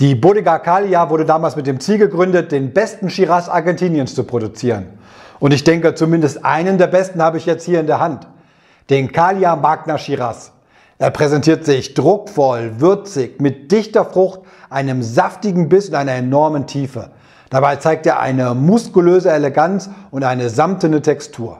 Die Bodega Calia wurde damals mit dem Ziel gegründet, den besten Shiraz Argentiniens zu produzieren. Und ich denke, zumindest einen der besten habe ich jetzt hier in der Hand. Den Calia Magna Shiraz. Er präsentiert sich druckvoll, würzig, mit dichter Frucht, einem saftigen Biss und einer enormen Tiefe. Dabei zeigt er eine muskulöse Eleganz und eine samtene Textur.